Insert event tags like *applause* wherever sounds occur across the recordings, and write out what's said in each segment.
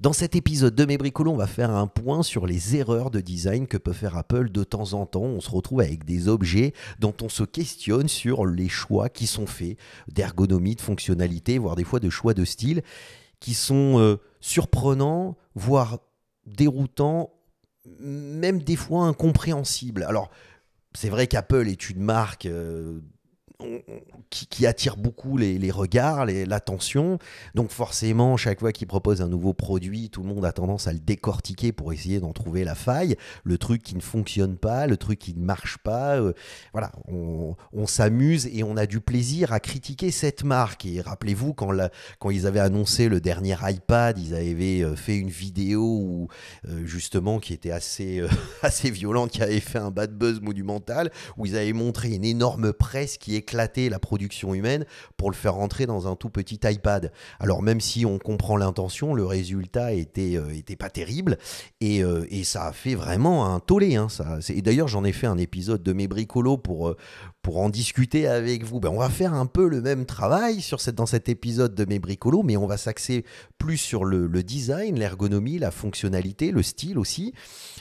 Dans cet épisode de Mes on va faire un point sur les erreurs de design que peut faire Apple de temps en temps. On se retrouve avec des objets dont on se questionne sur les choix qui sont faits, d'ergonomie, de fonctionnalité, voire des fois de choix de style, qui sont euh, surprenants, voire déroutants, même des fois incompréhensibles. Alors, c'est vrai qu'Apple est une marque euh, qui, attire beaucoup les, regards, l'attention. Donc forcément, chaque fois qu'ils propose un nouveau produit, tout le monde a tendance à le décortiquer pour essayer d'en trouver la faille, le truc qui ne fonctionne pas, le truc qui ne marche pas. Euh, voilà, on, s'amuse et on a du plaisir à critiquer cette marque. Et rappelez-vous, quand, quand ils avaient annoncé le dernier iPad, ils avaient euh, fait une vidéo euh, justement qui était assez, *laughs* assez violente, qui avait fait un bad buzz monumental, où ils avaient montré une énorme presse qui éclate la production humaine pour le faire rentrer dans un tout petit iPad. Alors même si on comprend l'intention, le résultat était, euh, était pas terrible et, euh, et, ça a fait vraiment un tollé. Hein, ça. Et d'ailleurs, j'en ai fait un épisode de mes bricolos pour, euh, pour en discuter avec vous. Ben, on va faire un peu le même travail sur cette, dans cet épisode de mes bricolos, mais on va s'axer plus sur le, design, l'ergonomie, la fonctionnalité, le style aussi,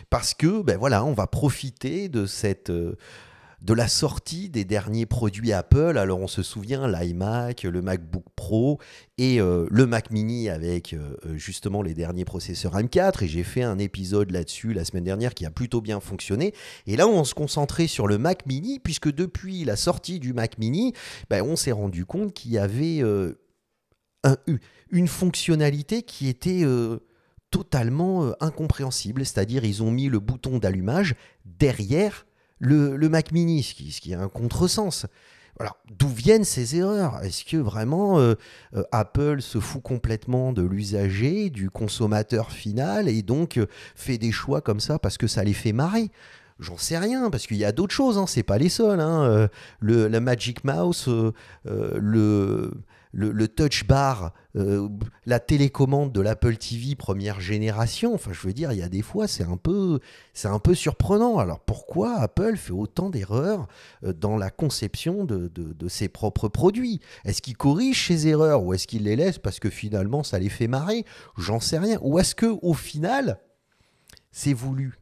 parce que ben voilà, on va profiter de cette de la sortie des derniers produits Apple. Alors on se souvient l'iMac, le MacBook Pro et euh, le Mac Mini avec euh, euh, justement les derniers processeurs M4. Et j'ai fait un épisode là-dessus la semaine dernière qui a plutôt bien fonctionné. Et là on se concentrait sur le Mac Mini puisque depuis la sortie du Mac Mini, ben, on s'est rendu compte qu'il y avait une fonctionnalité qui était totalement incompréhensible, c'est-à-dire ils ont mis le bouton d'allumage derrière le, Mac Mini, ce qui, est un contresens. Alors, d'où viennent ces erreurs Est-ce que vraiment euh, euh, Apple se fout complètement de l'usager, du consommateur final, et donc euh, fait des choix comme ça parce que ça les fait marrer J'en sais rien, parce qu'il y a d'autres choses, hein, c'est pas les seuls. Hein, le, la Magic Mouse, le le, touch bar, euh, la télécommande de l'Apple TV première génération. Enfin, je veux dire, il y a des fois, c'est un peu, c'est un peu surprenant. Alors pourquoi Apple fait autant d'erreurs euh, dans la conception de, de ses propres produits Est-ce qu'il corrige ses erreurs ou est-ce qu'il les laisse parce que finalement ça les fait marrer J'en sais rien. Ou est-ce que au final, c'est voulu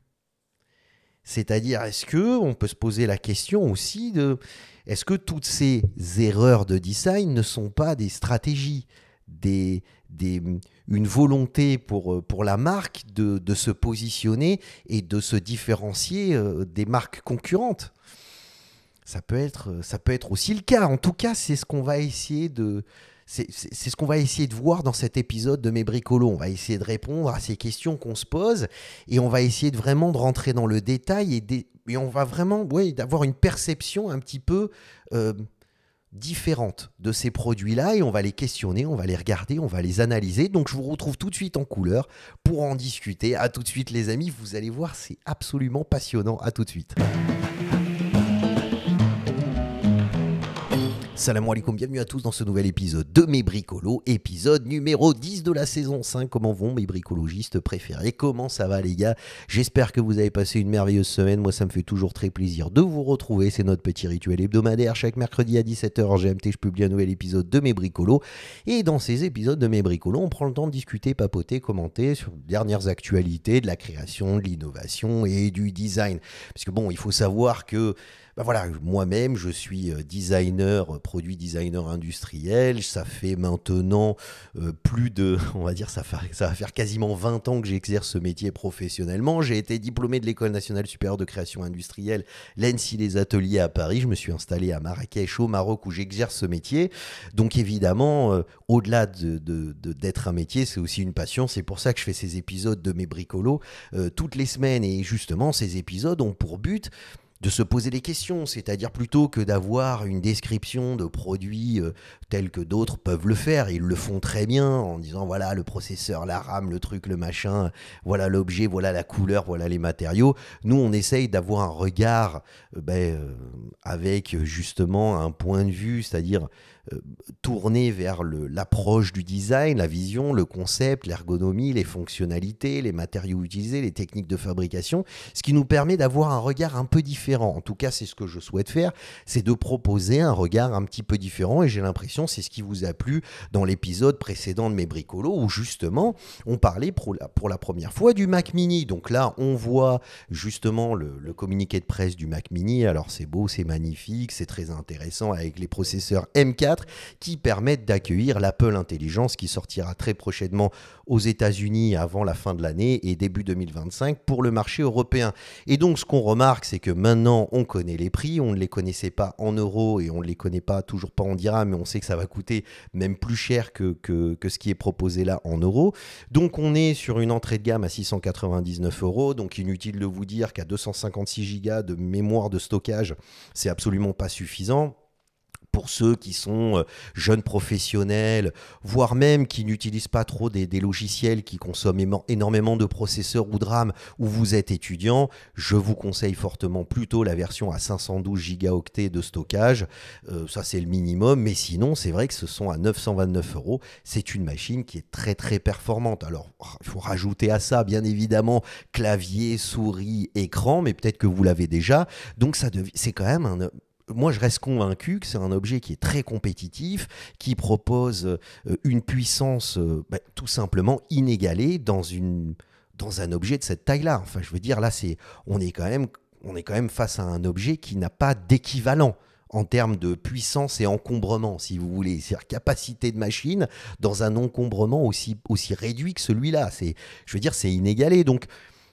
c'est-à-dire, est-ce que on peut se poser la question aussi de est-ce que toutes ces erreurs de design ne sont pas des stratégies, des, des, une volonté pour, pour la marque de, de, se positionner et de se différencier euh, des marques concurrentes ça peut, être, ça peut être aussi le cas. En tout cas, c'est ce qu'on va essayer de, c'est ce qu'on va essayer de voir dans cet épisode de Mes Bricolos. On va essayer de répondre à ces questions qu'on se pose et on va essayer de vraiment de rentrer dans le détail et, on va vraiment ouais, d'avoir une perception un petit peu euh, différente de ces produits-là et on va les questionner, on va les regarder, on va les analyser. Donc je vous retrouve tout de suite en couleur pour en discuter. À tout de suite les amis, vous allez voir, c'est absolument passionnant. À tout de suite. Salam alaikum, bienvenue à tous dans ce nouvel épisode de Mes Bricolos, épisode numéro 10 de la saison 5. Comment vont mes bricologistes préférés Comment ça va les gars J'espère que vous avez passé une merveilleuse semaine. Moi, ça me fait toujours très plaisir de vous retrouver. C'est notre petit rituel hebdomadaire. Chaque mercredi à 17h en GMT, je publie un nouvel épisode de Mes Bricolos. Et dans ces épisodes de Mes Bricolos, on prend le temps de discuter, papoter, commenter sur les dernières actualités de la création, de l'innovation et du design. Parce que bon, il faut savoir que bah voilà, moi-même, je suis euh, designer, euh, produit designer industriel. Ça fait maintenant euh, plus de, *laughs* on va dire, ça, va faire quasiment 20 ans que j'exerce ce métier professionnellement. J'ai été diplômé de l'École nationale supérieure de création industrielle, l'ENSI les ateliers à Paris. Je me suis installé à Marrakech, au Maroc, où j'exerce ce métier. Donc évidemment, au-delà de, d'être un métier, c'est aussi une passion. C'est pour ça que je fais ces épisodes de mes bricolos toutes les semaines. Et justement, ces épisodes ont pour but de se poser des questions, c'est-à-dire plutôt que d'avoir une description de produits euh, tels que d'autres peuvent le faire, ils le font très bien en disant voilà le processeur, la RAM, le truc, le machin, voilà l'objet, voilà la couleur, voilà les matériaux. Nous, on essaye d'avoir un regard euh, ben, euh, avec justement un point de vue, c'est-à-dire tourner vers l'approche du design, la vision, le concept, l'ergonomie, les fonctionnalités, les matériaux utilisés, les techniques de fabrication, ce qui nous permet d'avoir un regard un peu différent. En tout cas, c'est ce que je souhaite faire, c'est de proposer un regard un petit peu différent et j'ai l'impression c'est ce qui vous a plu dans l'épisode précédent de mes bricolos où justement on parlait pour la, première fois du Mac Mini. Donc là, on voit justement le, le communiqué de presse du Mac Mini. Alors c'est beau, c'est magnifique, c'est très intéressant avec les processeurs M4 qui permettent d'accueillir l'Apple Intelligence qui sortira très prochainement aux États-Unis avant la fin de l'année et début 2025 pour le marché européen. Et donc ce qu'on remarque, c'est que maintenant on connaît les prix, on ne les connaissait pas en euros et on ne les connaît pas toujours pas en dira mais on sait que ça va coûter même plus cher que, que ce qui est proposé là en euros. Donc on est sur une entrée de gamme à 699 euros, donc inutile de vous dire qu'à 256 gigas de mémoire de stockage, c'est absolument pas suffisant pour ceux qui sont euh, jeunes professionnels, voire même qui n'utilisent pas trop des, logiciels qui consomment énormément de processeurs ou de RAM, où vous êtes étudiant, je vous conseille fortement plutôt la version à 512 gigaoctets de stockage. Euh, ça, c'est le minimum. Mais sinon, c'est vrai que ce sont à 929 euros. C'est une machine qui est très, très performante. Alors, il faut rajouter à ça, bien évidemment, clavier, souris, écran, mais peut-être que vous l'avez déjà. Donc, ça c'est quand même un moi, je reste convaincu que c'est un objet qui est très compétitif, qui propose euh, une puissance euh, bah, tout simplement inégalée dans, une, dans un objet de cette taille-là. Enfin, je veux dire, là, c'est, on, est quand même, on est quand même face à un objet qui n'a pas d'équivalent en termes de puissance et encombrement, si vous voulez, c'est-à-dire capacité de machine dans un encombrement aussi, aussi réduit que celui-là. C'est, je veux dire, c'est inégalé. Donc,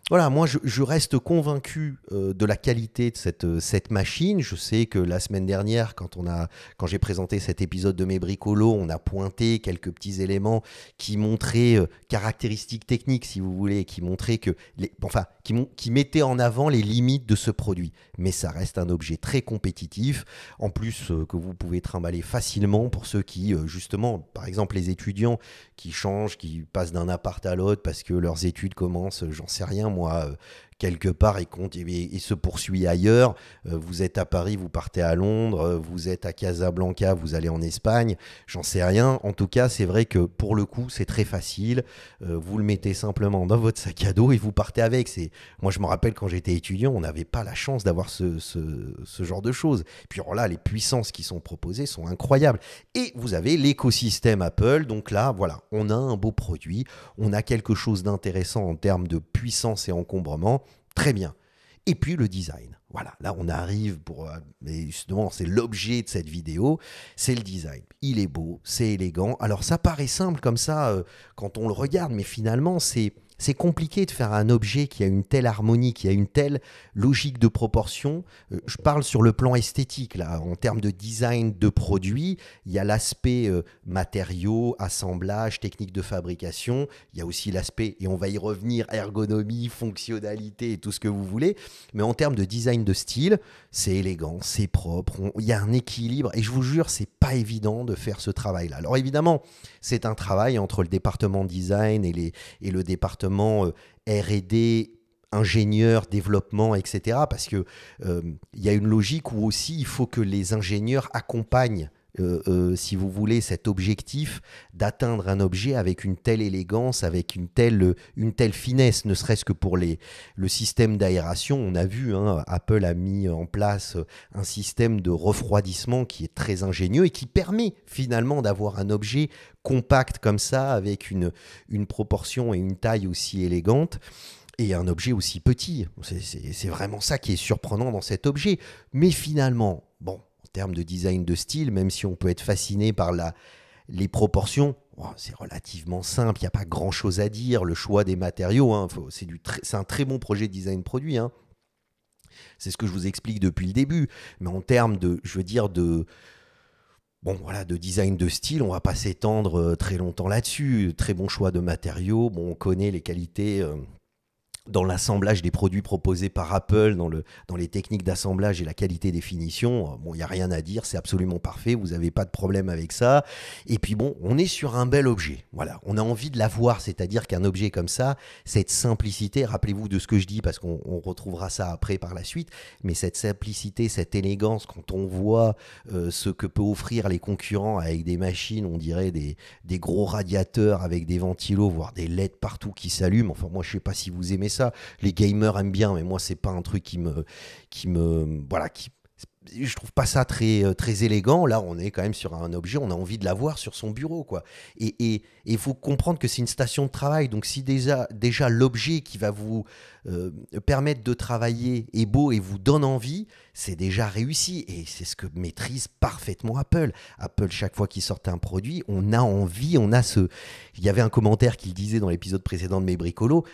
voilà, moi je, reste convaincu euh, de la qualité de cette, euh, cette machine. Je sais que la semaine dernière, quand, on a, quand j'ai présenté cet épisode de mes bricolos, on a pointé quelques petits éléments qui montraient euh, caractéristiques techniques, si vous voulez, qui montraient que, les, enfin, qui, qui mettaient en avant les limites de ce produit. Mais ça reste un objet très compétitif, en plus que vous pouvez trimballer facilement pour ceux qui, justement, par exemple, les étudiants qui changent, qui passent d'un appart à l'autre parce que leurs études commencent, j'en sais rien moi, euh, quelque part et, et, et se poursuit ailleurs. Euh, vous êtes à Paris, vous partez à Londres, euh, vous êtes à Casablanca, vous allez en Espagne, j'en sais rien. En tout cas, c'est vrai que pour le coup, c'est très facile. Euh, vous le mettez simplement dans votre sac à dos et vous partez avec. C'est Moi, je me rappelle quand j'étais étudiant, on n'avait pas la chance d'avoir ce, ce, ce, genre de choses. puis alors là, les puissances qui sont proposées sont incroyables. Et vous avez l'écosystème Apple. Donc là, voilà, on a un beau produit, on a quelque chose d'intéressant en termes de puissance et encombrement. Très bien. Et puis le design. Voilà, là on arrive pour... Euh, mais justement, c'est l'objet de cette vidéo, c'est le design. Il est beau, c'est élégant. Alors ça paraît simple comme ça euh, quand on le regarde, mais finalement c'est c'est compliqué de faire un objet qui a une telle harmonie, qui a une telle logique de proportion. Euh, je parle sur le plan esthétique, là, en termes de design de produit. Il y a l'aspect euh, matériaux, assemblage, technique de fabrication. Il y a aussi l'aspect, et on va y revenir, ergonomie, fonctionnalité et tout ce que vous voulez. Mais en termes de design de style, c'est élégant, c'est propre. il y a un équilibre. Et je vous jure, c'est pas évident de faire ce travail-là. Alors évidemment, c'est un travail entre le département design et, les, et le département euh, RD ingénieurs, développement, etc. Parce qu'il euh, il y a une logique où aussi il faut que les ingénieurs accompagnent euh, euh, si vous voulez, cet objectif d'atteindre un objet avec une telle élégance, avec une telle, une telle finesse, ne serait-ce que pour les, le système d'aération. On a vu, hein, Apple a mis en place un système de refroidissement qui est très ingénieux et qui permet finalement d'avoir un objet compact comme ça, avec une, une proportion et une taille aussi élégante et un objet aussi petit. C'est vraiment ça qui est surprenant dans cet objet. Mais finalement, bon, termes de design de style, même si on peut être fasciné par la, les proportions, oh, c'est relativement simple, il n'y a pas grand-chose à dire. Le choix des matériaux, hein, c'est un très bon projet de design produit. Hein. C'est ce que je vous explique depuis le début. Mais en termes de, je veux dire, de, bon voilà, de design de style, on va pas s'étendre euh, très longtemps là-dessus. Très bon choix de matériaux. Bon, on connaît les qualités euh, dans l'assemblage des produits proposés par Apple, dans, le, dans les techniques d'assemblage et la qualité des finitions, euh, bon, il n'y a rien à dire, c'est absolument parfait, vous n'avez pas de problème avec ça. Et puis bon, on est sur un bel objet, voilà, on a envie de l'avoir, c'est-à-dire qu'un objet comme ça, cette simplicité, rappelez-vous de ce que je dis parce qu'on retrouvera ça après par la suite, mais cette simplicité, cette élégance, quand on voit euh, ce que peut offrir les concurrents avec des machines, on dirait des, des gros radiateurs avec des ventilos, voire des LED partout qui s'allument, enfin moi je ne sais pas si vous aimez ça. Les gamers aiment bien, mais moi, c'est pas un truc qui me, qui me, voilà, qui, je trouve pas ça très, euh, très élégant. Là, on est quand même sur un objet, on a envie de l'avoir sur son bureau, quoi. Et il faut comprendre que c'est une station de travail, donc si déjà, déjà l'objet qui va vous euh, permettre de travailler est beau et vous donne envie, c'est déjà réussi. Et c'est ce que maîtrise parfaitement Apple. Apple, chaque fois qu'il sortait un produit, on a envie, on a ce... Il y avait un commentaire qu'il disait dans l'épisode précédent de Mes Bricolos,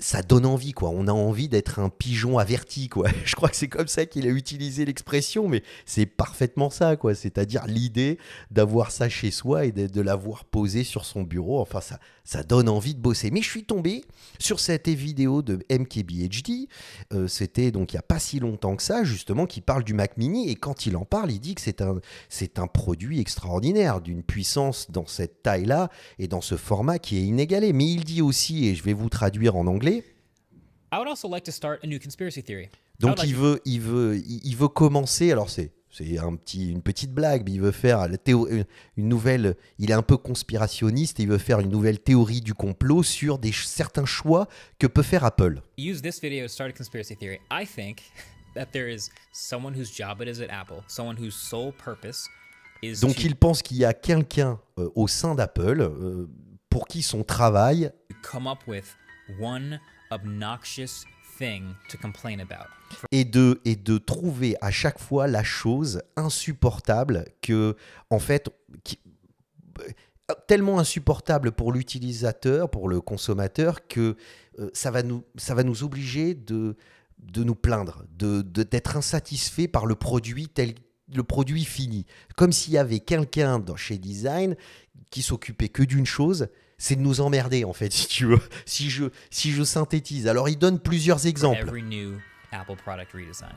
ça donne envie, quoi. On a envie d'être un pigeon averti, quoi. *laughs* Je crois que c'est comme ça qu'il a utilisé l'expression, mais c'est parfaitement ça, quoi. C'est-à-dire l'idée d'avoir ça chez soi et de l'avoir posé sur son bureau. Enfin, ça, ça donne envie de bosser. Mais je suis tombé sur cette vidéo de MKBHD, euh, c'était donc il n'y a pas si longtemps que ça, justement, qui parle du Mac Mini, et quand il en parle, il dit que c'est un, c'est un produit extraordinaire, d'une puissance dans cette taille-là, et dans ce format qui est inégalé. Mais il dit aussi, et je vais vous traduire en anglais, Donc il, veut, il, veut, il veut commencer, alors c'est c'est un petit, une petite blague, mais il veut faire euh, une nouvelle. Il est un peu conspirationniste et il veut faire une nouvelle théorie du complot sur des, certains choix que peut faire Apple. Donc il pense qu'il y a quelqu'un euh, au sein d'Apple euh, pour qui son travail. one et de, et de trouver à chaque fois la chose insupportable que, en fait, euh, tellement insupportable pour l'utilisateur, pour le consommateur, que euh, ça, va nous, ça va nous obliger de, de nous plaindre, d'être de, d'être insatisfait par le produit tel le produit fini. Comme s'il y avait quelqu'un chez Design qui s'occupait que d'une chose, c'est de nous emmerder en fait, *laughs* si tu veux. Si je, si je synthétise. Alors il donne plusieurs exemples. Apple Product Redesign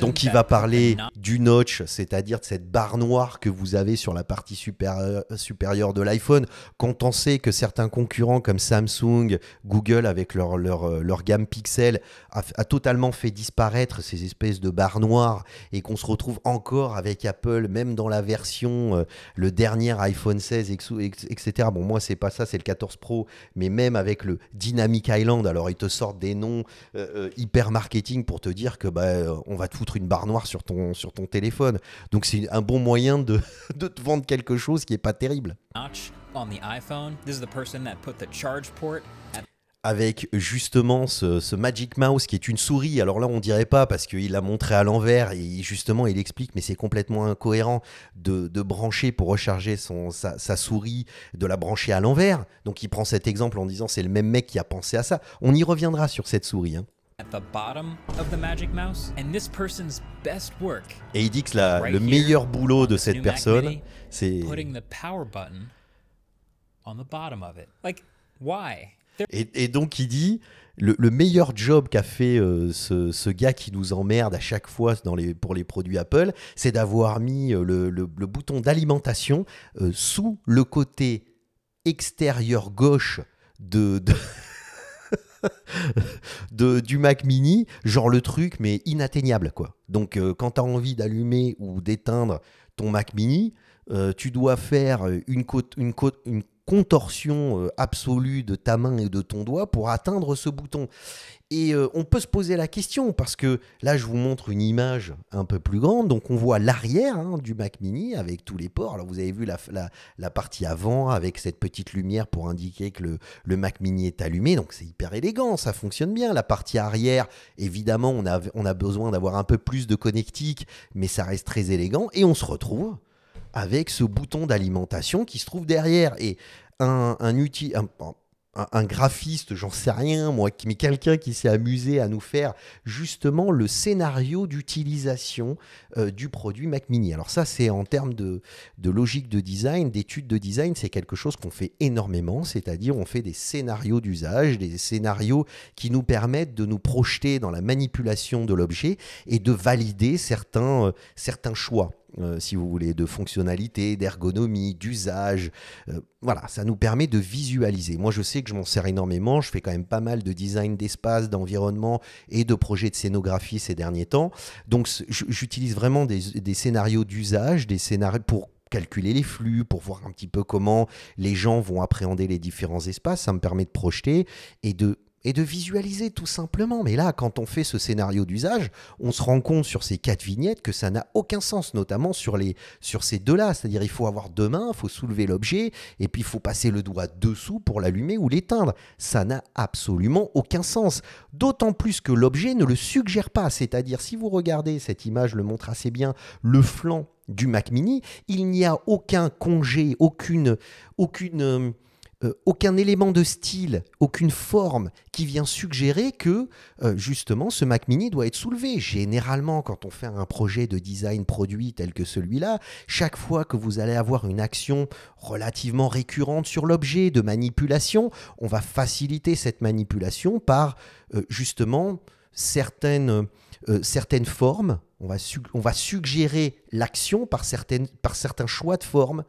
Donc il va parler du notch, c'est-à-dire de cette barre noire que vous avez sur la partie supérieure, euh, supérieure de l'iPhone. Quand on sait que certains concurrents comme Samsung, Google avec leur, leur, euh, gamme Pixel a, totalement fait disparaître ces espèces de barres noires et qu'on se retrouve encore avec Apple, même dans la version, euh, le dernier iPhone 16, etc. Bon, moi c'est pas ça, c'est le 14 Pro, mais même avec le Dynamic Island, alors ils te sortent des noms hyper marqués pour te dire que bah, on va te foutre une barre noire sur ton, téléphone. Donc c'est un bon moyen de, *laughs* te vendre quelque chose qui n'est pas terrible. Avec justement ce, Magic Mouse qui est une souris. Alors là, on dirait pas parce qu'il l'a montré à l'envers et justement il explique, mais c'est complètement incohérent de, brancher pour recharger sa, souris, de la brancher à l'envers. Donc il prend cet exemple en disant c'est le même mec qui a pensé à ça. On y reviendra sur cette souris. Hein. Et il dit que le meilleur boulot de cette personne, c'est Et, donc il dit le, meilleur job qu'a fait euh, ce, gars qui nous emmerde à chaque fois pour les produits Apple, c'est d'avoir mis euh, le, bouton d'alimentation euh, sous le côté extérieur gauche de *laughs* de, du Mac mini, genre le truc, mais inatteignable, quoi. Donc, euh, quand tu as envie d'allumer ou d'éteindre ton Mac mini, euh, tu dois faire une, côte, une, côte, une contorsion euh, absolue de ta main et de ton doigt pour atteindre ce bouton. Et euh, on peut se poser la question, parce que là, je vous montre une image un peu plus grande. Donc, on voit l'arrière hein, du Mac mini avec tous les ports. Alors, vous avez vu la, partie avant avec cette petite lumière pour indiquer que le, Mac mini est allumé. Donc, c'est hyper élégant, ça fonctionne bien. La partie arrière, évidemment, on on a besoin d'avoir un peu plus de connectique, mais ça reste très élégant. Et on se retrouve avec ce bouton d'alimentation qui se trouve derrière. Et un, un, graphiste, j'en sais rien, moi, mais quelqu'un qui s'est amusé à nous faire justement le scénario d'utilisation euh, du produit Mac Mini. Alors ça, c'est en termes de, de, logique de design, d'étude de design, c'est quelque chose qu'on fait énormément, c'est-à-dire on fait des scénarios d'usage, des scénarios qui nous permettent de nous projeter dans la manipulation de l'objet et de valider certains, euh, certains choix. Euh, si vous voulez, de fonctionnalité, d'ergonomie, d'usage. Euh, voilà, ça nous permet de visualiser. Moi, je sais que je m'en sers énormément. Je fais quand même pas mal de design d'espace, d'environnement et de projets de scénographie ces derniers temps. Donc, j'utilise vraiment des scénarios d'usage, des scénarios pour calculer les flux, pour voir un petit peu comment les gens vont appréhender les différents espaces. Ça me permet de projeter et de et de visualiser tout simplement. Mais là, quand on fait ce scénario d'usage, on se rend compte sur ces quatre vignettes que ça n'a aucun sens, notamment sur, les, sur ces deux-là. C'est-à-dire, il faut avoir deux mains, il faut soulever l'objet, et puis il faut passer le doigt dessous pour l'allumer ou l'éteindre. Ça n'a absolument aucun sens. D'autant plus que l'objet ne le suggère pas. C'est-à-dire, si vous regardez, cette image le montre assez bien, le flanc du Mac mini, il n'y a aucun congé, aucune, aucune euh, euh, aucun élément de style, aucune forme qui vient suggérer que euh, justement ce Mac mini doit être soulevé. Généralement, quand on fait un projet de design produit tel que celui-là, chaque fois que vous allez avoir une action relativement récurrente sur l'objet de manipulation, on va faciliter cette manipulation par euh, justement certaines, formes. On va, suggérer l'action par, par certains choix de formes.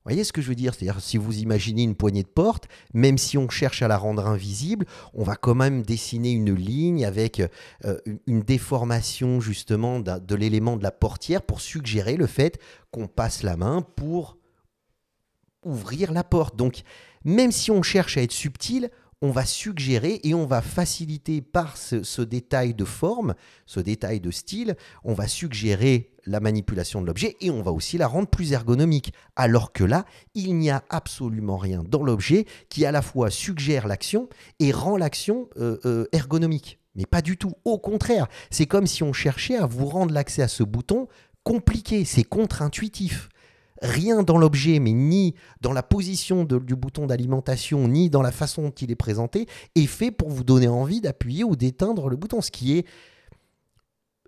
Vous voyez ce que je veux dire C'est-à-dire, si vous imaginez une poignée de porte, même si on cherche à la rendre invisible, on va quand même dessiner une ligne avec euh, une déformation justement de l'élément de la portière pour suggérer le fait qu'on passe la main pour ouvrir la porte. Donc, même si on cherche à être subtil, on va suggérer et on va faciliter par ce, détail de forme, ce détail de style, on va suggérer la manipulation de l'objet et on va aussi la rendre plus ergonomique. Alors que là, il n'y a absolument rien dans l'objet qui à la fois suggère l'action et rend l'action euh, euh, ergonomique. Mais pas du tout, au contraire, c'est comme si on cherchait à vous rendre l'accès à ce bouton compliqué, c'est contre-intuitif rien dans l'objet, mais ni dans la position du bouton d'alimentation, ni dans la façon dont il est présenté, est fait pour vous donner envie d'appuyer ou d'éteindre le bouton, ce qui est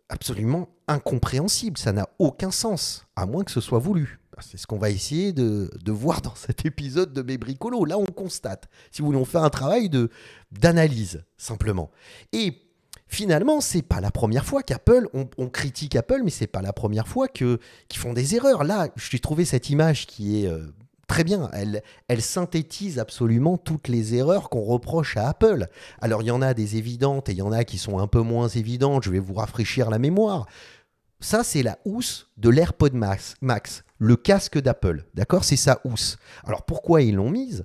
absolument incompréhensible, ça n'a aucun sens, à moins que ce soit voulu. C'est ce qu'on va essayer de, voir dans cet épisode de Mes Bricolos. Là, on constate, si vous voulez, on fait un travail d'analyse, simplement. Et finalement, c'est pas la première fois qu'Apple, on, critique Apple, mais c'est pas la première fois que qu'ils font des erreurs. Là, je t'ai trouvé cette image qui est euh, très bien. Elle, synthétise absolument toutes les erreurs qu'on reproche à Apple. Alors, il y en a des évidentes et il y en a qui sont un peu moins évidentes. Je vais vous rafraîchir la mémoire. Ça, c'est la housse de l'AirPod Max le casque d'Apple. D'accord C'est sa housse. Alors pourquoi ils l'ont mise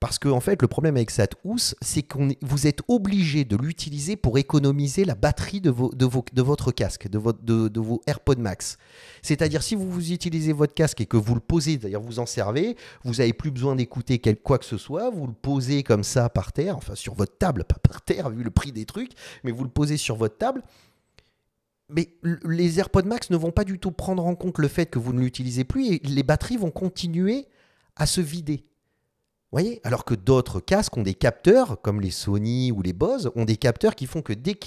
parce qu'en en fait, le problème avec cette housse, c'est que vous êtes obligé de l'utiliser pour économiser la batterie de, vos, de, de votre casque, de, votre, de, vos AirPods Max. C'est-à-dire, si vous, vous utilisez votre casque et que vous le posez, d'ailleurs vous en servez, vous n'avez plus besoin d'écouter quoi que ce soit, vous le posez comme ça par terre, enfin sur votre table, pas par terre, vu le prix des trucs, mais vous le posez sur votre table, mais les AirPods Max ne vont pas du tout prendre en compte le fait que vous ne l'utilisez plus et les batteries vont continuer à se vider. Voyez Alors que d'autres casques ont des capteurs, comme les Sony ou les Bose, ont des capteurs qui font que dès,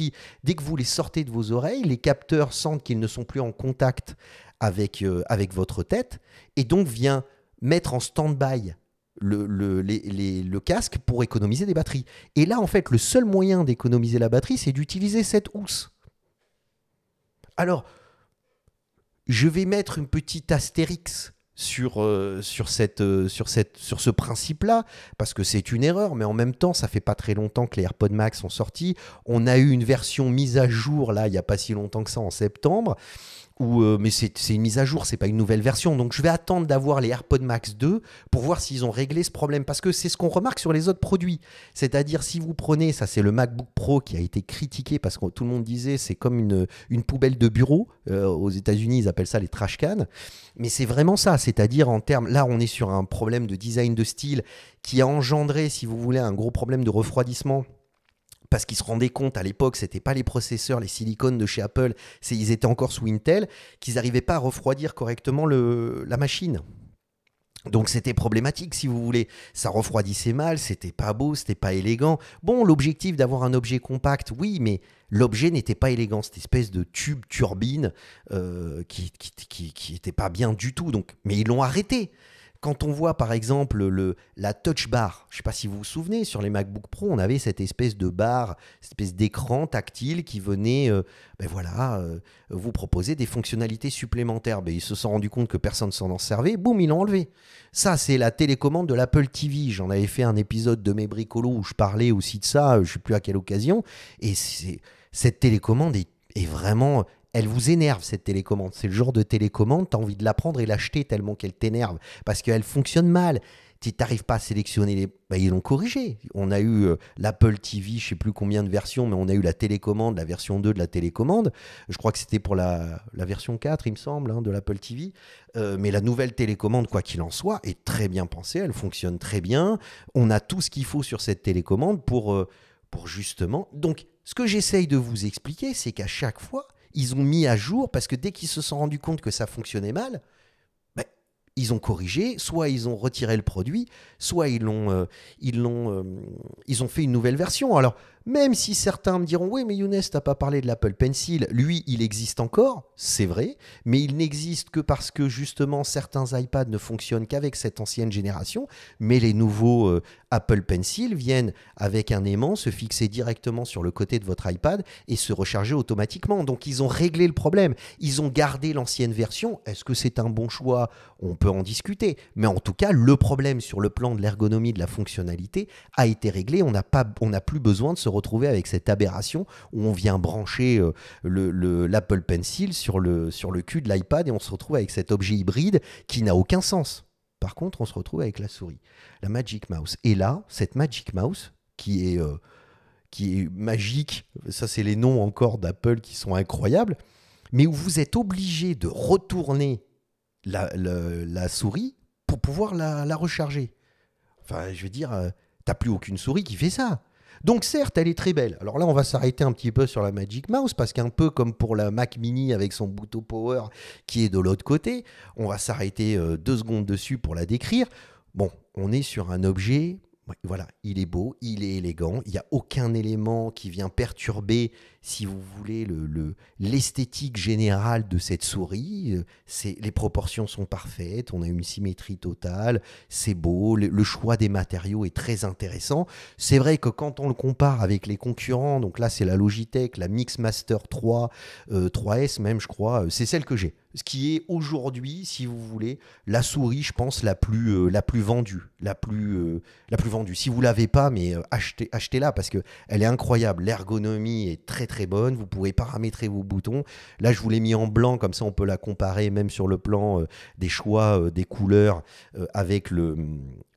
dès que vous les sortez de vos oreilles, les capteurs sentent qu'ils ne sont plus en contact avec, euh, avec votre tête et donc vient mettre en stand-by le, le, le, casque pour économiser des batteries. Et là, en fait, le seul moyen d'économiser la batterie, c'est d'utiliser cette housse. Alors, je vais mettre une petite astérix sur, euh, sur, cette, euh, sur, cette, sur ce principe-là, parce que c'est une erreur, mais en même temps, ça fait pas très longtemps que les AirPods Max sont sortis. On a eu une version mise à jour, là, il n'y a pas si longtemps que ça, en septembre. Euh, mais c'est une mise à jour, c'est pas une nouvelle version. Donc je vais attendre d'avoir les AirPods Max 2 pour voir s'ils ont réglé ce problème. Parce que c'est ce qu'on remarque sur les autres produits. C'est-à-dire si vous prenez, ça c'est le MacBook Pro qui a été critiqué parce que tout le monde disait c'est comme une, une, poubelle de bureau. Euh, aux États-Unis ils appellent ça les trash cans. Mais c'est vraiment ça. C'est-à-dire en termes, là on est sur un problème de design de style qui a engendré, si vous voulez, un gros problème de refroidissement parce qu'ils se rendaient compte à l'époque, ce c'était pas les processeurs, les silicones de chez Apple, c'est ils étaient encore sous Intel, qu'ils n'arrivaient pas à refroidir correctement la machine. Donc c'était problématique si vous voulez, ça refroidissait mal, c'était pas beau, c'était pas élégant. Bon, l'objectif d'avoir un objet compact, oui, mais l'objet n'était pas élégant, cette espèce de tube turbine euh, qui, qui, pas bien du tout. Donc, mais ils l'ont arrêté. Quand on voit par exemple le, la touch bar, je ne sais pas si vous vous souvenez, sur les MacBook Pro, on avait cette espèce de barre, cette espèce d'écran tactile qui venait euh, ben voilà, euh, vous proposer des fonctionnalités supplémentaires. Ben, ils se sont rendus compte que personne ne s'en servait, boum, ils l'ont enlevé. Ça, c'est la télécommande de l'Apple TV. J'en avais fait un épisode de mes bricolos où je parlais aussi de ça, euh, je ne sais plus à quelle occasion. Et cette télécommande est vraiment elle vous énerve cette télécommande. C'est le genre de télécommande, tu as envie de la prendre et l'acheter tellement qu'elle t'énerve parce qu'elle fonctionne mal. tu n'arrives pas à sélectionner les. Bah, ils l'ont corrigé. On a eu euh, l'Apple TV, je sais plus combien de versions, mais on a eu la télécommande, la version 2 de la télécommande. Je crois que c'était pour la, version 4, il me semble, hein, de l'Apple TV. Euh, mais la nouvelle télécommande, quoi qu'il en soit, est très bien pensée. Elle fonctionne très bien. On a tout ce qu'il faut sur cette télécommande pour, euh, pour justement. Donc, ce que j'essaye de vous expliquer, c'est qu'à chaque fois, ils ont mis à jour parce que dès qu'ils se sont rendus compte que ça fonctionnait mal, ben, ils ont corrigé, soit ils ont retiré le produit, soit ils l'ont, euh, ils l'ont, euh, ils ont fait une nouvelle version. Alors même si certains me diront, oui, mais Younes, t'as pas parlé de l'Apple Pencil. Lui, il existe encore, c'est vrai, mais il n'existe que parce que justement certains iPads ne fonctionnent qu'avec cette ancienne génération. Mais les nouveaux euh, Apple Pencil viennent avec un aimant se fixer directement sur le côté de votre iPad et se recharger automatiquement. Donc ils ont réglé le problème. Ils ont gardé l'ancienne version. Est-ce que c'est un bon choix On peut en discuter. Mais en tout cas, le problème sur le plan de l'ergonomie, de la fonctionnalité, a été réglé. On n'a plus besoin de se retrouver avec cette aberration où on vient brancher euh, le, l'Apple Pencil sur le, sur le cul de l'iPad et on se retrouve avec cet objet hybride qui n'a aucun sens. Par contre, on se retrouve avec la souris, la Magic Mouse. Et là, cette Magic Mouse qui est, euh, qui est magique, ça c'est les noms encore d'Apple qui sont incroyables, mais où vous êtes obligé de retourner la, souris pour pouvoir la, la recharger. Enfin, je veux dire, euh, t'as plus aucune souris qui fait ça. Donc certes, elle est très belle. Alors là, on va s'arrêter un petit peu sur la Magic Mouse, parce qu'un peu comme pour la Mac Mini avec son bouton Power qui est de l'autre côté, on va s'arrêter euh, deux secondes dessus pour la décrire. Bon, on est sur un objet voilà, il est beau, il est élégant, il n'y a aucun élément qui vient perturber, si vous voulez, l'esthétique générale de cette souris. Euh, les proportions sont parfaites, on a une symétrie totale, c'est beau, le, choix des matériaux est très intéressant. C'est vrai que quand on le compare avec les concurrents, donc là c'est la Logitech, la Mixmaster 3, 3S euh, même je crois, euh, c'est celle que j'ai ce qui est aujourd'hui, si vous voulez, la souris, je pense, la plus, euh, la plus vendue, la plus, euh, la plus vendue. Si vous l'avez pas, mais euh, achetez, achetez-la parce que elle est incroyable. L'ergonomie est très très bonne. Vous pouvez paramétrer vos boutons. Là, je vous l'ai mis en blanc, comme ça, on peut la comparer même sur le plan des choix, des couleurs avec le,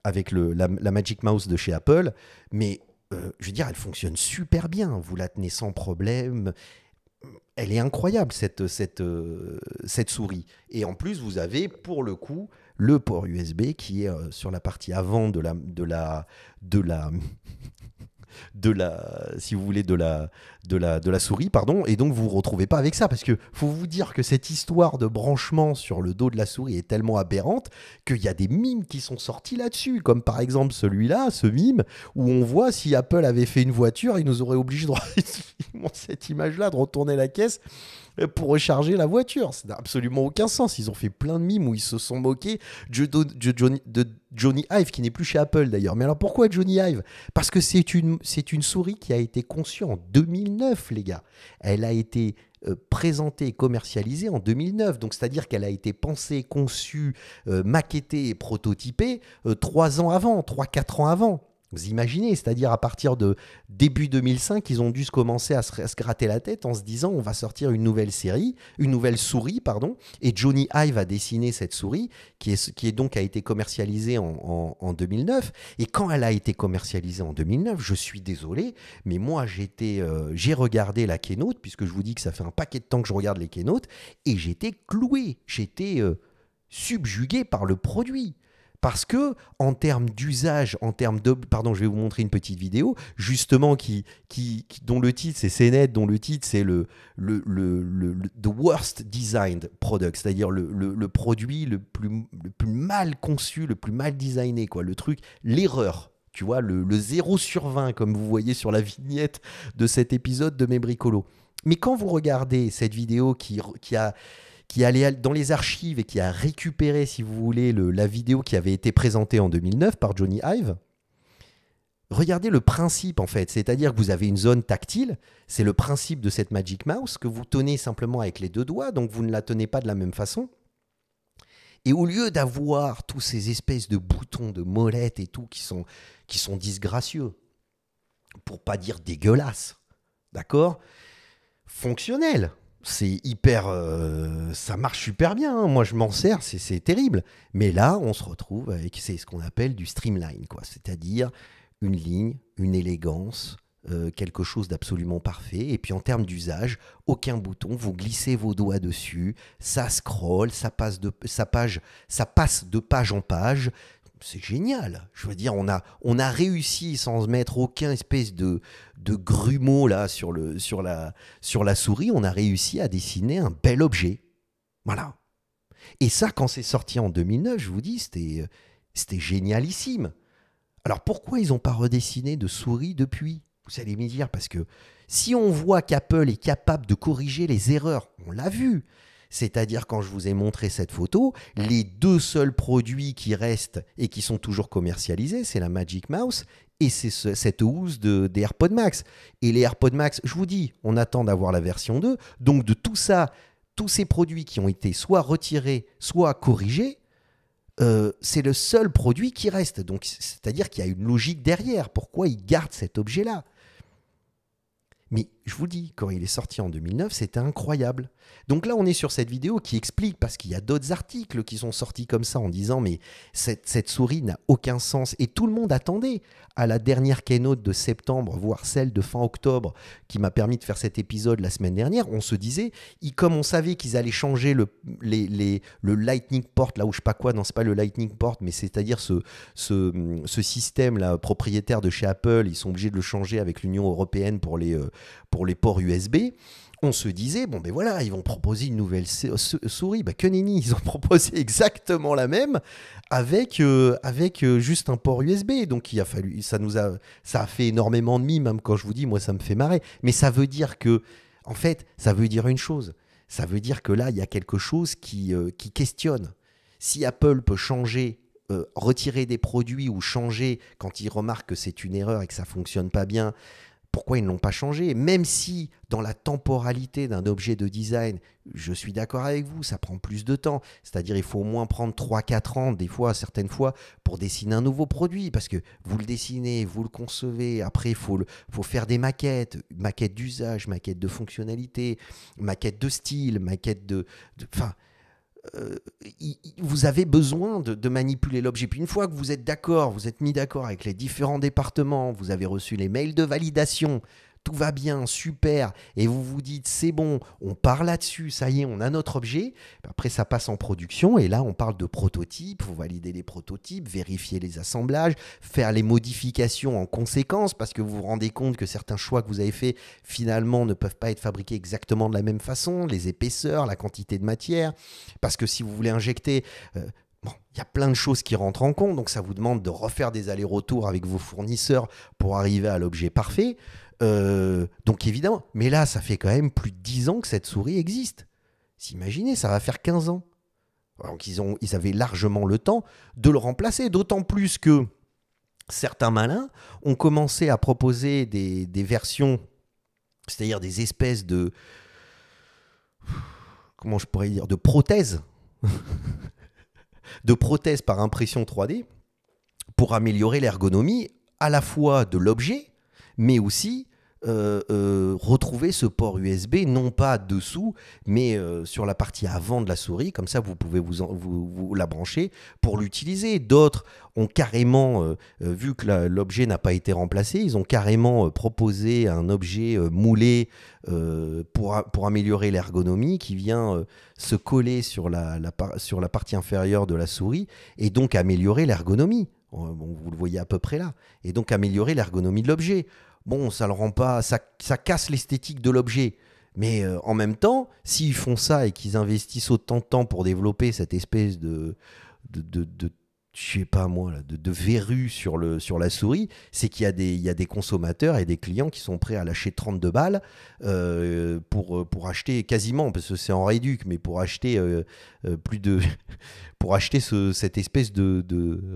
avec la Magic Mouse de chez Apple. Mais je veux dire, elle fonctionne super bien. Vous la tenez sans problème elle est incroyable, euh, cette, souris. Et en plus, vous avez, pour le coup, le port USB qui est euh, sur la partie avant de la, de la, si vous voulez, de la, de la, de la souris, pardon, et donc vous vous retrouvez pas avec ça, parce que faut vous dire que cette histoire de branchement sur le dos de la souris est tellement aberrante qu'il y a des mimes qui sont sortis là-dessus, comme par exemple celui-là, ce mime, où on voit si Apple avait fait une voiture, il nous aurait obligé de *laughs* cette image-là, de retourner la caisse pour recharger la voiture. Ça n'a absolument aucun sens. Ils ont fait plein de mimes où ils se sont moqués de, de, Johnny Hive, qui n'est plus chez Apple d'ailleurs. Mais alors pourquoi Johnny Hive Parce que c'est une, une souris qui a été conçue en 2009, les gars. Elle a été euh, présentée et commercialisée en 2009. Donc c'est-à-dire qu'elle a été pensée, conçue, euh, maquettée et prototypée euh, trois ans avant, trois, quatre ans avant. Vous imaginez, c'est-à-dire à partir de début 2005, ils ont dû se commencer à se, gratter la tête en se disant on va sortir une nouvelle série, une nouvelle souris, pardon, et Johnny Hive a dessiné cette souris qui est, donc a été commercialisée en, 2009. Et quand elle a été commercialisée en 2009, je suis désolé, mais moi j'étais, euh, j'ai regardé la keynote puisque je vous dis que ça fait un paquet de temps que je regarde les keynotes et j'étais cloué, j'étais euh, subjugué par le produit parce que en termes d'usage, en termes de, pardon, je vais vous montrer une petite vidéo justement qui, qui, dont le titre c'est CNET, dont le titre c'est le le, the worst designed product, c'est-à-dire le, produit le plus le plus mal conçu, le plus mal designé quoi, le truc, l'erreur. Tu vois, le, le 0 sur 20, comme vous voyez sur la vignette de cet épisode de Mes Bricolos. Mais quand vous regardez cette vidéo qui, qui a, qui allait dans les archives et qui a récupéré, si vous voulez, la vidéo qui avait été présentée en 2009 par Johnny Ive. Regardez le principe en fait, c'est-à-dire que vous avez une zone tactile, c'est le principe de cette Magic Mouse que vous tenez simplement avec les deux doigts, donc vous ne la tenez pas de la même façon. Et au lieu d'avoir tous ces espèces de boutons de molettes et tout qui sont, qui sont disgracieux, pour pas dire dégueulasses, d'accord Fonctionnels, c'est hyper. Euh, ça marche super bien. Hein. Moi, je m'en sers, c'est terrible. Mais là, on se retrouve avec ce qu'on appelle du streamline, quoi. C'est-à-dire une ligne, une élégance, euh, quelque chose d'absolument parfait. Et puis en termes d'usage, aucun bouton. Vous glissez vos doigts dessus, ça scrolle, ça passe de ça page, ça passe de page en page c'est génial. Je veux dire, on a, réussi sans mettre aucun espèce de, de grumeau là sur, la, souris, on a réussi à dessiner un bel objet. Voilà. Et ça, quand c'est sorti en 2009, je vous dis, c'était, c'était génialissime. Alors pourquoi ils n'ont pas redessiné de souris depuis Vous allez me dire, parce que si on voit qu'Apple est capable de corriger les erreurs, on l'a vu, c'est-à-dire quand je vous ai montré cette photo, les deux seuls produits qui restent et qui sont toujours commercialisés, c'est la Magic Mouse et c'est cette housse de, des AirPods Max. Et les AirPods Max, je vous dis, on attend d'avoir la version 2. Donc de tout ça, tous ces produits qui ont été soit retirés, soit corrigés, euh, c'est le seul produit qui reste. Donc, c'est-à-dire qu'il y a une logique derrière. Pourquoi ils gardent cet objet-là Mais je vous dis, quand il est sorti en 2009, c'était incroyable. Donc là, on est sur cette vidéo qui explique, parce qu'il y a d'autres articles qui sont sortis comme ça en disant, mais cette, souris n'a aucun sens. Et tout le monde attendait à la dernière keynote de septembre, voire celle de fin octobre, qui m'a permis de faire cet épisode la semaine dernière. On se disait, comme on savait qu'ils allaient changer le, Lightning Port, là où je sais pas quoi, non, c'est pas le Lightning Port, mais c'est-à-dire ce, système propriétaire de chez Apple, ils sont obligés de le changer avec l'Union européenne pour les... Euh, pour les ports USB, on se disait, bon ben voilà, ils vont proposer une nouvelle souris. Bah, que nenni, ils ont *laughs* proposé exactement la même avec, euh, avec euh, juste un port USB. Donc il a fallu, ça nous a, ça a fait énormément de mimes, même hein, quand je vous dis, moi ça me fait marrer. Mais ça veut dire que, en fait, ça veut dire une chose. Ça veut dire que là, il y a quelque chose qui, euh, qui questionne. Si Apple peut changer retirer des produits ou changer quand il remarque que c'est une erreur et que ça fonctionne pas bien, pourquoi ils n'ont pas changé. Même si dans la temporalité d'un objet de design, je suis d'accord avec vous, ça prend plus de temps. C'est-à-dire il faut au moins prendre 3-4 ans, des fois, certaines fois, pour dessiner un nouveau produit. Parce que vous le dessinez, vous le concevez, après il faut, faut faire des maquettes, maquettes d'usage, maquettes de fonctionnalité, maquettes de style, maquettes de... Enfin, euh, vous avez besoin de, de manipuler l'objet. une fois que vous êtes d'accord, vous êtes mis d'accord avec les différents départements, vous avez reçu les mails de validation, tout va bien, super, et vous vous dites c'est bon, on part là-dessus, ça y est, on a notre objet. Après, ça passe en production, et là, on parle de prototypes, vous validez les prototypes, vérifier les assemblages, faire les modifications en conséquence, parce que vous vous rendez compte que certains choix que vous avez faits, finalement, ne peuvent pas être fabriqués exactement de la même façon, les épaisseurs, la quantité de matière, parce que si vous voulez injecter... Euh, il y a plein de choses qui rentrent en compte, donc ça vous demande de refaire des allers-retours avec vos fournisseurs pour arriver à l'objet parfait. Euh, donc évidemment, mais là, ça fait quand même plus de 10 ans que cette souris existe. s'imaginer ça va faire 15 ans. Donc ils, ont, ils avaient largement le temps de le remplacer, d'autant plus que certains malins ont commencé à proposer des, des versions, c'est-à-dire des espèces de... Comment je pourrais dire De prothèses. *laughs* de prothèses par impression 3D pour améliorer l'ergonomie à la fois de l'objet, mais aussi euh, euh, retrouver ce port USB, non pas dessous, mais euh, sur la partie avant de la souris. Comme ça, vous pouvez vous, vous, la brancher pour l'utiliser. D'autres ont carrément, vu que l'objet n'a pas été remplacé, ils ont carrément proposé un objet moulé pour, améliorer l'ergonomie qui vient se coller sur la, partie inférieure de la souris et donc améliorer l'ergonomie. vous le voyez à peu près là. Et donc améliorer l'ergonomie de l'objet bon, ça le rend pas, ça, casse l'esthétique de l'objet. Mais euh, en même temps, s'ils font ça et qu'ils investissent autant de temps pour développer cette espèce de, de, de, sais pas moi, de, de verrue sur, le, sur la souris, c'est qu'il y, a des, il y a des consommateurs et des clients qui sont prêts à lâcher 32 balles euh, pour, pour acheter quasiment, parce que c'est en réduc, mais pour acheter euh, plus de. *laughs* pour acheter cette espèce de.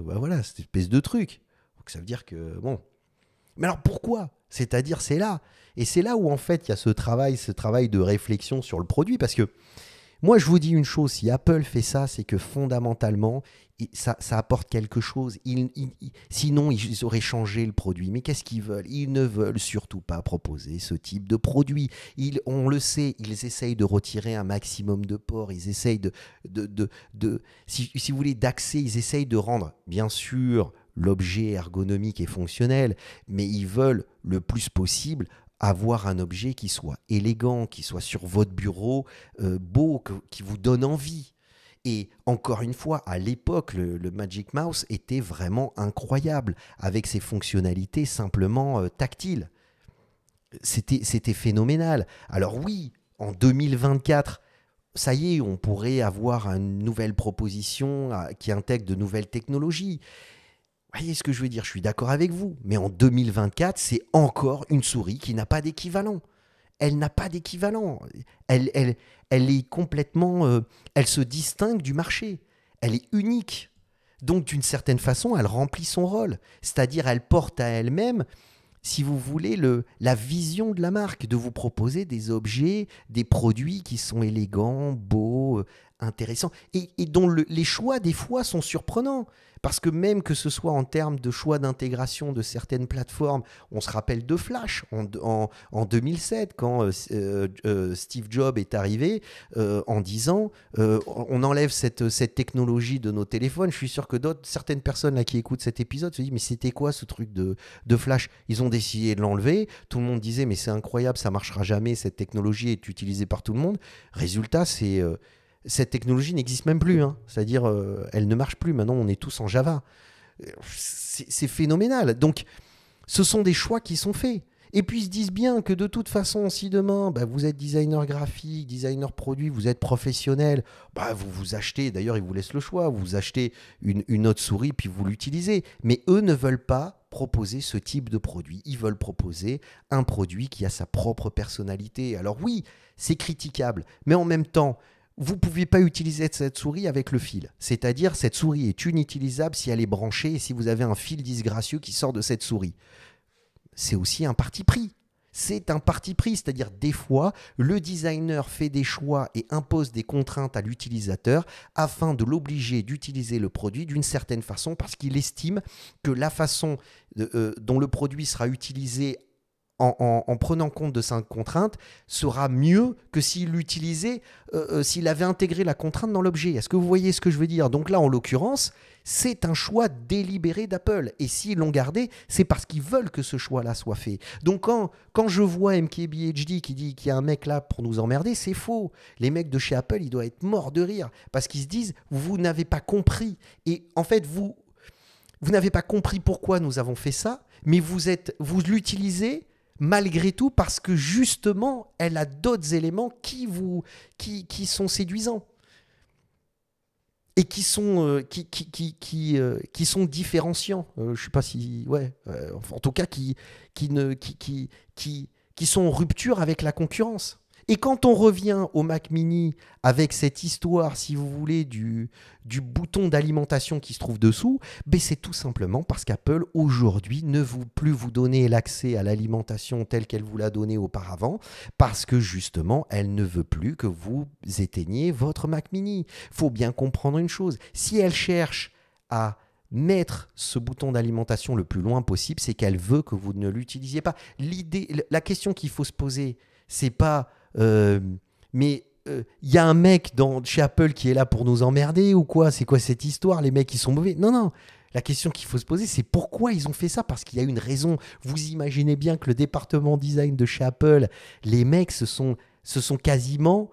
Bah voilà, cette espèce de truc. Donc ça veut dire que. Bon. Mais alors pourquoi c'est-à-dire, c'est là. Et c'est là où, en fait, il y a ce travail, ce travail de réflexion sur le produit. Parce que moi, je vous dis une chose, si Apple fait ça, c'est que fondamentalement, ça, apporte quelque chose. sinon, ils auraient changé le produit. Mais qu'est-ce qu'ils veulent Ils ne veulent surtout pas proposer ce type de produit. on le sait, ils essayent de retirer un maximum de ports. Ils essayent de, de, de, si, vous voulez, d'accès, Ils essayent de rendre, bien sûr, l'objet ergonomique et fonctionnel, mais ils veulent le plus possible avoir un objet qui soit élégant, qui soit sur votre bureau, euh, beau, qui vous donne envie. Et encore une fois, à l'époque, le, Magic Mouse était vraiment incroyable, avec ses fonctionnalités simplement euh, tactiles. C'était phénoménal. Alors oui, en 2024, ça y est, on pourrait avoir une nouvelle proposition euh, qui intègre de nouvelles technologies voyez ce que je veux dire Je suis d'accord avec vous. Mais en 2024, c'est encore une souris qui n'a pas d'équivalent. Elle n'a pas d'équivalent. Elle, elle, elle est complètement. Euh, elle se distingue du marché. Elle est unique. Donc, d'une certaine façon, elle remplit son rôle. C'est-à-dire, elle porte à elle-même, si vous voulez, le, la vision de la marque, de vous proposer des objets, des produits qui sont élégants, beaux, euh, intéressant et, dont les choix des fois sont surprenants. Parce que même que ce soit en termes de choix d'intégration de certaines plateformes, on se rappelle de Flash en, en, en 2007, quand euh, euh, euh, Steve Jobs est arrivé en disant on enlève cette, cette, technologie de nos téléphones. Je suis sûr que d'autres, certaines personnes là, qui écoutent cet épisode se disent mais c'était quoi ce truc de, de Flash Ils ont décidé de l'enlever. Tout le monde disait mais c'est incroyable, ça marchera jamais, cette technologie est utilisée par tout le monde. Résultat, c'est cette technologie n'existe même plus. Hein. C'est-à-dire, euh, elle ne marche plus. Maintenant, on est tous en Java. C'est phénoménal. Donc, ce sont des choix qui sont faits. Et puis, ils se disent bien que de toute façon, si demain, bah, vous êtes designer graphique, designer produit, vous êtes professionnel, bah, vous vous achetez, d'ailleurs, ils vous laissent le choix, vous achetez une, une autre souris, puis vous l'utilisez. Mais eux ne veulent pas proposer ce type de produit. Ils veulent proposer un produit qui a sa propre personnalité. Alors oui, c'est critiquable, mais en même temps, vous ne pouvez pas utiliser cette souris avec le fil. C'est-à-dire, cette souris est inutilisable si elle est branchée et si vous avez un fil disgracieux qui sort de cette souris. C'est aussi un parti pris. C'est un parti pris, c'est-à-dire des fois, le designer fait des choix et impose des contraintes à l'utilisateur afin de l'obliger d'utiliser le produit d'une certaine façon parce qu'il estime que la façon euh, dont le produit sera utilisé en, prenant compte de sa contrainte sera mieux que s'il l'utilisait, euh, euh, s'il avait intégré la contrainte dans l'objet. Est-ce que vous voyez ce que je veux dire Donc là, en l'occurrence, c'est un choix délibéré d'Apple. Et s'ils l'ont gardé, c'est parce qu'ils veulent que ce choix-là soit fait. Donc quand, je vois MKBHD qui dit qu'il y a un mec là pour nous emmerder, c'est faux. Les mecs de chez Apple, ils doivent être morts de rire parce qu'ils se disent, vous n'avez pas compris. Et en fait, vous... Vous n'avez pas compris pourquoi nous avons fait ça, mais vous, êtes, vous l'utilisez malgré tout parce que justement, elle a d'autres éléments qui, vous, qui, sont séduisants et qui sont, euh, euh, qui, sont différenciants. je euh, je sais pas si... Ouais, en tout cas, qui, ne, qui, qui sont en rupture avec la concurrence. Et quand on revient au Mac mini avec cette histoire, si vous voulez, du, bouton d'alimentation qui se trouve dessous, ben, c'est tout simplement parce qu'Apple, aujourd'hui, ne veut plus vous donner l'accès à l'alimentation telle qu'elle vous l'a donnée auparavant, parce que justement, elle ne veut plus que vous éteigniez votre Mac mini. faut bien comprendre une chose, si elle cherche à mettre ce bouton d'alimentation le plus loin possible, c'est qu'elle veut que vous ne l'utilisiez pas. L'idée, la question qu'il faut se poser, c'est pas euh, mais il euh, y a un mec dans, chez Apple qui est là pour nous emmerder ou quoi C'est quoi cette histoire Les mecs, ils sont mauvais. Non, non. La question qu'il faut se poser, c'est pourquoi ils ont fait ça Parce qu'il y a une raison. Vous imaginez bien que le département design de chez Apple, les mecs, ce sont, ce sont quasiment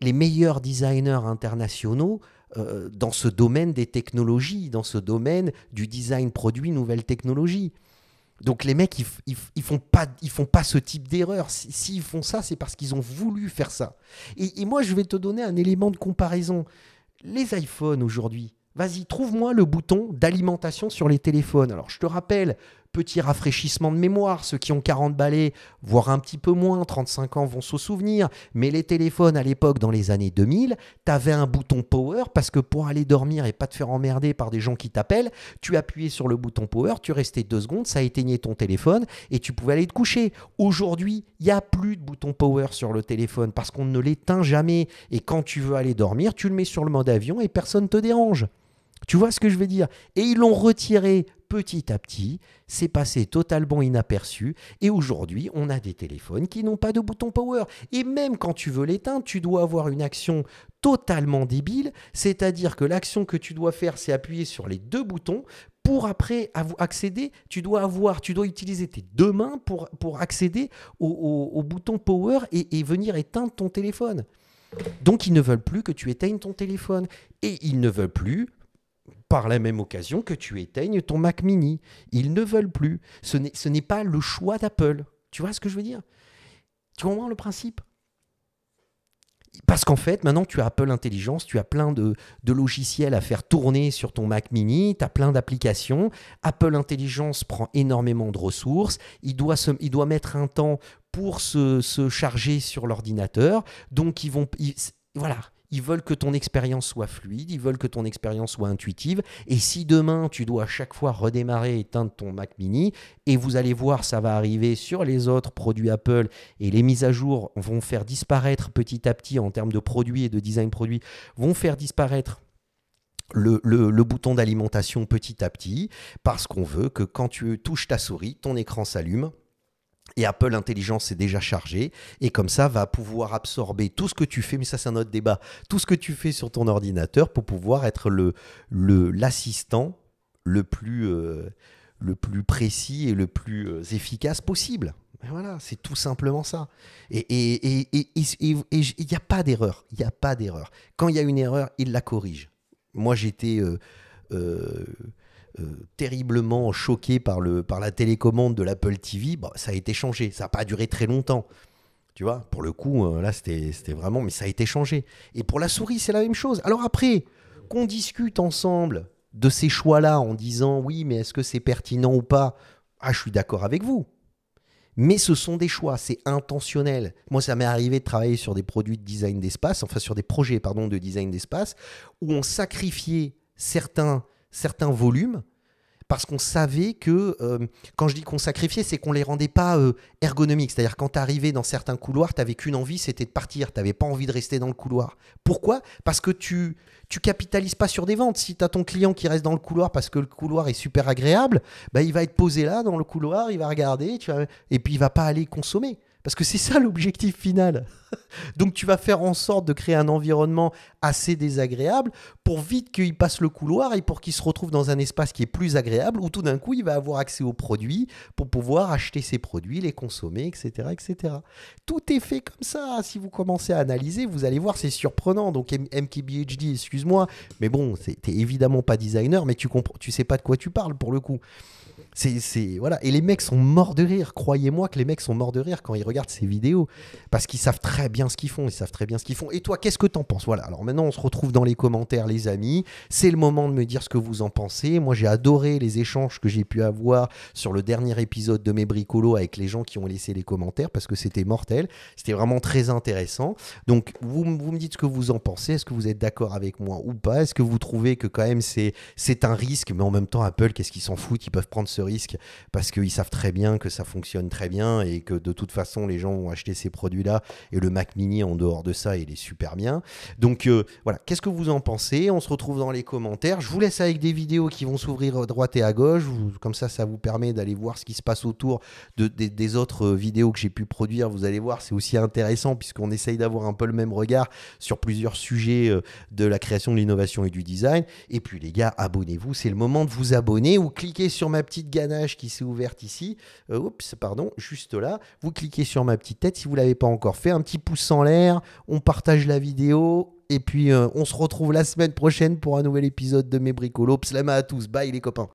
les, meilleurs designers internationaux euh, dans ce domaine des technologies, dans ce domaine du design produit, nouvelle technologie. Donc les mecs, ils, ils, font pas, ils font pas ce type d'erreur. S'ils font ça, c'est parce qu'ils ont voulu faire ça. Et, et, moi, je vais te donner un élément de comparaison. Les iPhones aujourd'hui, vas-y, trouve-moi le bouton d'alimentation sur les téléphones. Alors je te rappelle, petit rafraîchissement de mémoire. Ceux qui ont 40 balais, voire un petit peu moins, 35 ans, vont se souvenir. Mais les téléphones à l'époque, dans les années 2000, tu avais un bouton power parce que pour aller dormir et pas te faire emmerder par des gens qui t'appellent, tu appuyais sur le bouton power, tu restais deux secondes, ça éteignait ton téléphone et tu pouvais aller te coucher. Aujourd'hui, il n'y a plus de bouton power sur le téléphone parce qu'on ne l'éteint jamais. Et quand tu veux aller dormir, tu le mets sur le mode avion et personne ne te dérange. Tu vois ce que je veux dire Et ils l'ont retiré petit à petit, c'est passé totalement inaperçu, et aujourd'hui, on a des téléphones qui n'ont pas de bouton power. Et même quand tu veux l'éteindre, tu dois avoir une action totalement débile, c'est-à-dire que l'action que tu dois faire, c'est appuyer sur les deux boutons pour après accéder, tu dois avoir, tu dois utiliser tes deux mains pour, pour accéder au, bouton power et, et venir éteindre ton téléphone. Donc ils ne veulent plus que tu éteignes ton téléphone. Et ils ne veulent plus par la même occasion que tu éteignes ton Mac mini. Ils ne veulent plus. Ce n'est pas le choix d'Apple. Tu vois ce que je veux dire Tu comprends le principe parce qu'en fait, maintenant, tu as Apple Intelligence, tu as plein de, logiciels à faire tourner sur ton Mac mini, tu as plein d'applications. Apple Intelligence prend énormément de ressources, il doit, se, il doit mettre un temps pour se, charger sur l'ordinateur. Donc, ils vont... voilà, ils veulent que ton expérience soit fluide, ils veulent que ton expérience soit intuitive. Et si demain, tu dois à chaque fois redémarrer et éteindre ton Mac mini, et vous allez voir, ça va arriver sur les autres produits Apple, et les mises à jour vont faire disparaître petit à petit en termes de produits et de design produits, vont faire disparaître le, bouton d'alimentation petit à petit, parce qu'on veut que quand tu touches ta souris, ton écran s'allume et Apple Intelligence est déjà chargé et comme ça va pouvoir absorber tout ce que tu fais, mais ça c'est un autre débat, tout ce que tu fais sur ton ordinateur pour pouvoir être l'assistant le, plus euh, le plus précis et le plus euh, efficace possible. voilà, c'est tout simplement ça. Et il n'y a pas d'erreur, il n'y a pas d'erreur. Quand il y a une erreur, il la corrige. Moi j'étais euh, euh, terriblement choqué par, le, par la télécommande de l'Apple TV, bah, ça a été changé. Ça n'a pas duré très longtemps. Tu vois, pour le coup, euh, là, c'était vraiment. Mais ça a été changé. Et pour la souris, c'est la même chose. Alors après, qu'on discute ensemble de ces choix-là en disant oui, mais est-ce que c'est pertinent ou pas Ah, je suis d'accord avec vous. Mais ce sont des choix, c'est intentionnel. Moi, ça m'est arrivé de travailler sur des produits de design d'espace, enfin sur des projets pardon de design d'espace, où on sacrifiait certains certains volumes parce qu'on savait que, euh, quand je dis qu'on sacrifiait, c'est qu'on les rendait pas euh, ergonomiques. C'est-à-dire quand tu arrivais dans certains couloirs, tu n'avais qu'une envie, c'était de partir. Tu pas envie de rester dans le couloir. Pourquoi Parce que tu tu capitalises pas sur des ventes. Si tu as ton client qui reste dans le couloir parce que le couloir est super agréable, bah, il va être posé là dans le couloir, il va regarder, et puis il va pas aller consommer. Parce que c'est ça l'objectif final. *laughs* Donc tu vas faire en sorte de créer un environnement assez désagréable pour vite qu'il passe le couloir et pour qu'il se retrouve dans un espace qui est plus agréable où tout d'un coup il va avoir accès aux produits pour pouvoir acheter ses produits, les consommer, etc., etc. Tout est fait comme ça. Si vous commencez à analyser, vous allez voir, c'est surprenant. Donc MKBHD, excuse-moi, mais bon, tu n'es évidemment pas designer, mais tu comprends, tu sais pas de quoi tu parles pour le coup. C'est voilà et les mecs sont morts de rire. Croyez-moi que les mecs sont morts de rire quand ils regardent ces vidéos parce qu'ils savent très bien ce qu'ils font. Ils savent très bien ce qu'ils font. Et toi, qu'est-ce que t'en penses Voilà. Alors maintenant, on se retrouve dans les commentaires, les amis. C'est le moment de me dire ce que vous en pensez. Moi, j'ai adoré les échanges que j'ai pu avoir sur le dernier épisode de mes bricolos avec les gens qui ont laissé les commentaires parce que c'était mortel. C'était vraiment très intéressant. Donc vous, me dites ce que vous en pensez. Est-ce que vous êtes d'accord avec moi ou pas Est-ce que vous trouvez que quand même c'est c'est un risque Mais en même temps, Apple, qu'est-ce qu'ils s'en foutent Ils peuvent prendre ce risque parce qu'ils savent très bien que ça fonctionne très bien et que de toute façon, les gens vont acheter ces produits-là. Et le Mac Mini, en dehors de ça, il est super bien. Donc euh, voilà, qu'est-ce que vous en pensez On se retrouve dans les commentaires. Je vous laisse avec des vidéos qui vont s'ouvrir à droite et à gauche. Comme ça, ça vous permet d'aller voir ce qui se passe autour de, des autres euh, vidéos que j'ai pu produire. Vous allez voir, c'est aussi intéressant puisqu'on essaye d'avoir un peu le même regard sur plusieurs sujets euh, de la création, de l'innovation et du design. Et puis les gars, abonnez-vous. C'est le moment de vous abonner ou cliquez sur ma petite ganache qui s'est ouverte ici, euh, oups, pardon, juste là, vous cliquez sur ma petite tête si vous ne l'avez pas encore fait, un petit pouce en l'air, on partage la vidéo, et puis euh, on se retrouve la semaine prochaine pour un nouvel épisode de Mes bricolos. Slama à tous, bye les copains.